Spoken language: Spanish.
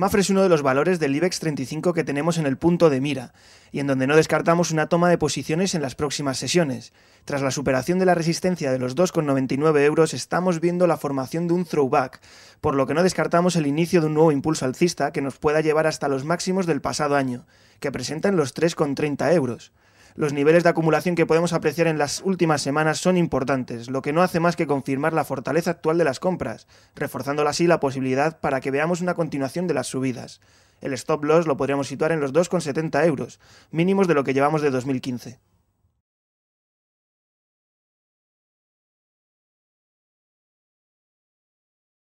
Mafre es uno de los valores del IBEX 35 que tenemos en el punto de mira, y en donde no descartamos una toma de posiciones en las próximas sesiones. Tras la superación de la resistencia de los 2,99 euros, estamos viendo la formación de un throwback, por lo que no descartamos el inicio de un nuevo impulso alcista que nos pueda llevar hasta los máximos del pasado año, que presentan los 3,30 euros. Los niveles de acumulación que podemos apreciar en las últimas semanas son importantes, lo que no hace más que confirmar la fortaleza actual de las compras, reforzando así la posibilidad para que veamos una continuación de las subidas. El stop loss lo podríamos situar en los 2,70 euros, mínimos de lo que llevamos de 2015.